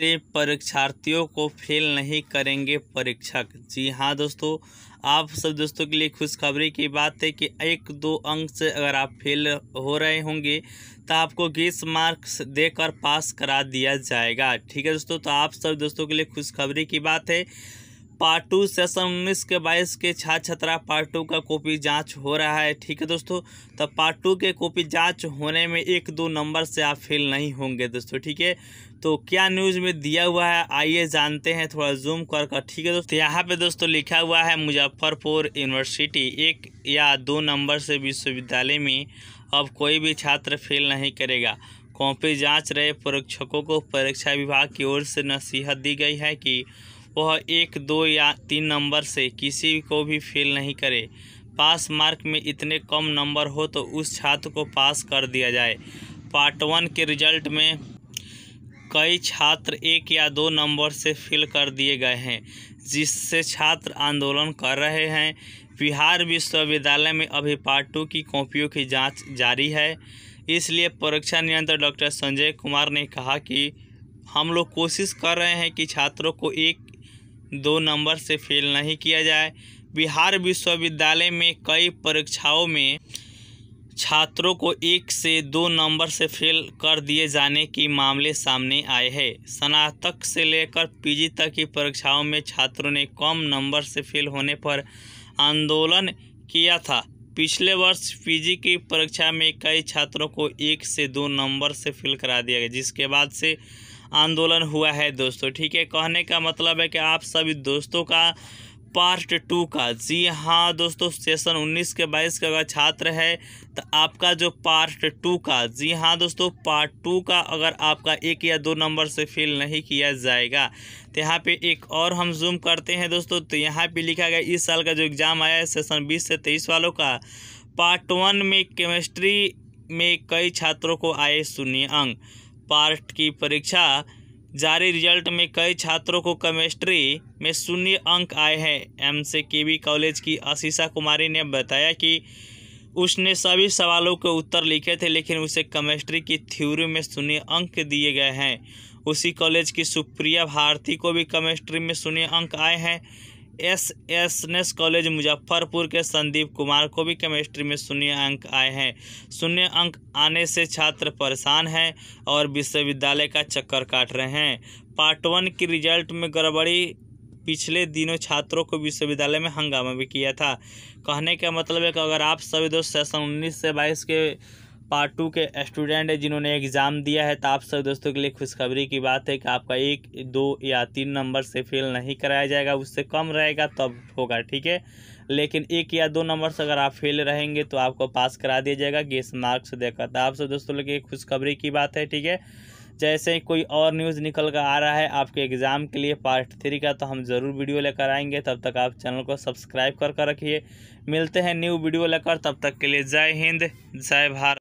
से परीक्षार्थियों को फेल नहीं करेंगे परीक्षक जी हाँ दोस्तों आप सब दोस्तों के लिए खुशखबरी की बात है कि एक दो अंक से अगर आप फेल हो रहे होंगे तो आपको गीस मार्क्स देकर पास करा दिया जाएगा ठीक है दोस्तों तो आप सब दोस्तों के लिए खुशखबरी की बात है पार्ट टू सेशन उन्नीस के बाईस के छात्र छात्रा पार्ट टू का कॉपी जांच हो रहा है ठीक है दोस्तों तो पार्ट टू के कॉपी जांच होने में एक दो नंबर से आप फेल नहीं होंगे दोस्तों ठीक है तो क्या न्यूज़ में दिया हुआ है आइए जानते हैं थोड़ा जूम कर कर ठीक है दोस्तों यहाँ पे दोस्तों लिखा हुआ है मुजफ्फरपुर यूनिवर्सिटी एक या दो नंबर से विश्वविद्यालय में अब कोई भी छात्र फेल नहीं करेगा कॉपी जाँच रहे परीक्षकों को परीक्षा विभाग की ओर से नसीहत दी गई है कि वह एक दो या तीन नंबर से किसी को भी फेल नहीं करे पास मार्क में इतने कम नंबर हो तो उस छात्र को पास कर दिया जाए पार्ट वन के रिजल्ट में कई छात्र एक या दो नंबर से फेल कर दिए गए हैं जिससे छात्र आंदोलन कर रहे हैं बिहार विश्वविद्यालय में अभी पार्ट टू की कॉपियों की जांच जारी है इसलिए परीक्षा नियंत्रक डॉक्टर संजय कुमार ने कहा कि हम लोग कोशिश कर रहे हैं कि छात्रों को एक दो नंबर से फेल नहीं किया जाए बिहार विश्वविद्यालय में कई परीक्षाओं में छात्रों को एक से दो नंबर से फेल कर दिए जाने के मामले सामने आए हैं स्नातक से लेकर पीजी तक की परीक्षाओं में छात्रों ने कम नंबर से फेल होने पर आंदोलन किया था पिछले वर्ष पीजी की परीक्षा में कई छात्रों को एक से दो नंबर से फेल करा दिया गया जिसके बाद से आंदोलन हुआ है दोस्तों ठीक है कहने का मतलब है कि आप सभी दोस्तों का पार्ट टू का जी हाँ दोस्तों सेशन 19 के 22 का अगर छात्र है तो आपका जो पार्ट टू का जी हाँ दोस्तों पार्ट टू का अगर आपका एक या दो नंबर से फिल नहीं किया जाएगा तो यहाँ पे एक और हम जूम करते हैं दोस्तों तो यहाँ पे लिखा गया इस साल का जो एग्ज़ाम आया है सेशन बीस से तेईस वालों का पार्ट वन में केमिस्ट्री में कई छात्रों को आए शून्य अंक पार्ट की परीक्षा जारी रिजल्ट में कई छात्रों को केमिस्ट्री में शून्य अंक आए हैं एम से केवी कॉलेज की आशीषा कुमारी ने बताया कि उसने सभी सवालों के उत्तर लिखे थे लेकिन उसे केमिस्ट्री की थ्योरी में शून्य अंक दिए गए हैं उसी कॉलेज की सुप्रिया भारती को भी केमिस्ट्री में शून्य अंक आए हैं एस एस नेस कॉलेज मुजफ्फरपुर के संदीप कुमार को भी केमिस्ट्री में शून्य अंक आए हैं शून्य अंक आने से छात्र परेशान हैं और विश्वविद्यालय का चक्कर काट रहे हैं पार्ट वन की रिजल्ट में गड़बड़ी पिछले दिनों छात्रों को विश्वविद्यालय में हंगामा भी किया था कहने का मतलब है कि अगर आप सभी दोस्त सेशन उन्नीस से बाईस के पार्ट टू के स्टूडेंट हैं जिन्होंने एग्ज़ाम दिया है तो आप सब दोस्तों के लिए खुशखबरी की बात है कि आपका एक दो या तीन नंबर से फेल नहीं कराया जाएगा उससे कम रहेगा तब होगा ठीक है लेकिन एक या दो नंबर से अगर आप फेल रहेंगे तो आपको पास करा दिया जाएगा गेस मार्क्स देकर तो आप सब दोस्तों के लिए खुशखबरी की बात है ठीक है जैसे ही कोई और न्यूज़ निकल कर आ रहा है आपके एग्ज़ाम के लिए पार्ट थ्री का तो हम ज़रूर वीडियो लेकर आएंगे तब तक आप चैनल को सब्सक्राइब करके रखिए मिलते हैं न्यू वीडियो लेकर तब तक के लिए जय हिंद जय भारत